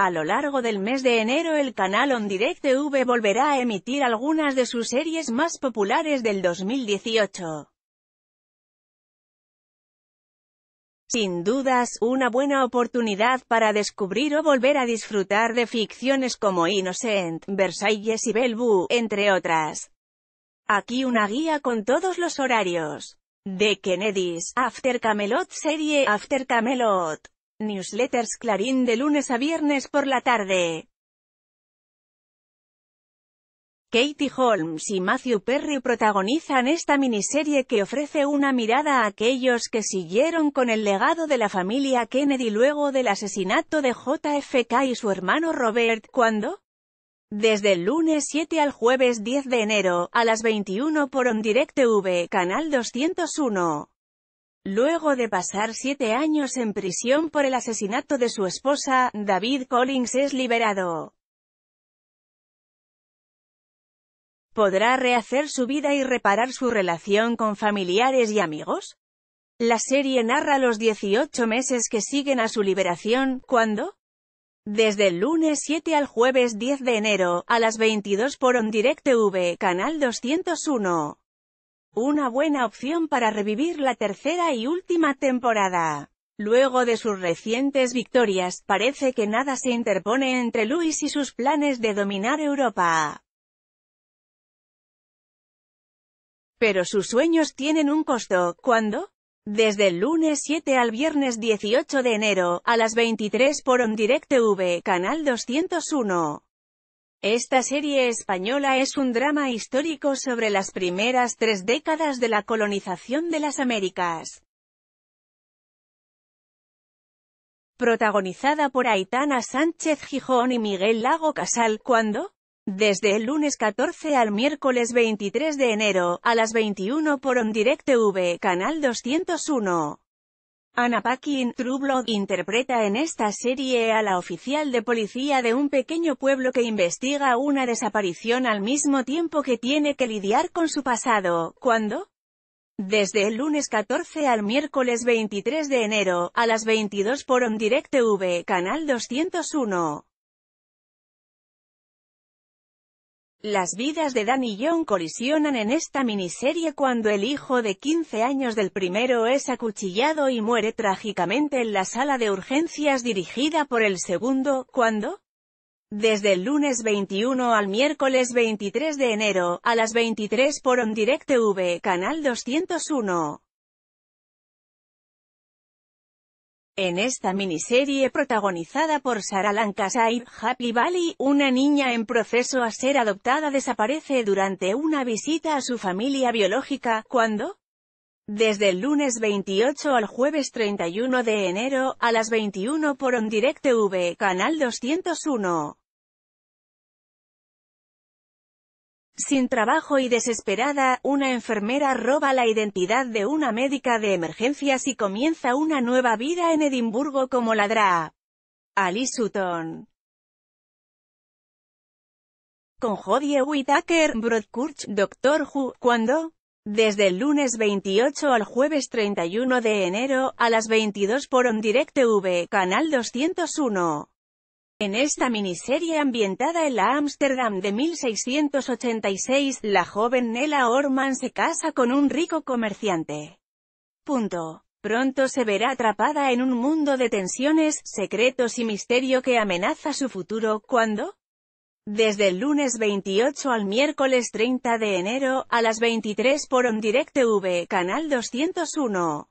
A lo largo del mes de enero el canal On Direct TV volverá a emitir algunas de sus series más populares del 2018. Sin dudas, una buena oportunidad para descubrir o volver a disfrutar de ficciones como Innocent, Versailles y Bellevue, entre otras. Aquí una guía con todos los horarios. De Kennedys, After Camelot serie, After Camelot. Newsletters Clarín de lunes a viernes por la tarde. Katie Holmes y Matthew Perry protagonizan esta miniserie que ofrece una mirada a aquellos que siguieron con el legado de la familia Kennedy luego del asesinato de JFK y su hermano Robert, ¿cuándo? desde el lunes 7 al jueves 10 de enero, a las 21 por V Canal 201. Luego de pasar siete años en prisión por el asesinato de su esposa, David Collins es liberado. ¿Podrá rehacer su vida y reparar su relación con familiares y amigos? La serie narra los 18 meses que siguen a su liberación, ¿cuándo? Desde el lunes 7 al jueves 10 de enero, a las 22 por OnDirect V Canal 201 una buena opción para revivir la tercera y última temporada. Luego de sus recientes victorias, parece que nada se interpone entre Luis y sus planes de dominar Europa. Pero sus sueños tienen un costo, ¿cuándo? Desde el lunes 7 al viernes 18 de enero, a las 23 por Omdirect TV, Canal 201. Esta serie española es un drama histórico sobre las primeras tres décadas de la colonización de las Américas. Protagonizada por Aitana Sánchez Gijón y Miguel Lago Casal, cuando, desde el lunes 14 al miércoles 23 de enero, a las 21 por TV, Canal 201. Ana Paquin, True interpreta en esta serie a la oficial de policía de un pequeño pueblo que investiga una desaparición al mismo tiempo que tiene que lidiar con su pasado, ¿Cuándo? desde el lunes 14 al miércoles 23 de enero, a las 22 por Omdirect TV, Canal 201. Las vidas de Dan y John colisionan en esta miniserie cuando el hijo de 15 años del primero es acuchillado y muere trágicamente en la sala de urgencias dirigida por el segundo, ¿cuándo? desde el lunes 21 al miércoles 23 de enero, a las 23 por OnDirect TV, Canal 201. En esta miniserie protagonizada por Sarah Lancashire, Happy Valley, una niña en proceso a ser adoptada desaparece durante una visita a su familia biológica, ¿cuándo? desde el lunes 28 al jueves 31 de enero, a las 21 por OnDirect TV, Canal 201. Sin trabajo y desesperada, una enfermera roba la identidad de una médica de emergencias y comienza una nueva vida en Edimburgo como ladra. Ali Sutton. Con Jodie Whittaker, Broadchurch, Doctor Who, cuando, desde el lunes 28 al jueves 31 de enero, a las 22 por V, Canal 201. En esta miniserie ambientada en la Ámsterdam de 1686, la joven Nella Orman se casa con un rico comerciante. Punto. Pronto se verá atrapada en un mundo de tensiones, secretos y misterio que amenaza su futuro, ¿cuándo? Desde el lunes 28 al miércoles 30 de enero, a las 23 por Omdirect TV, Canal 201.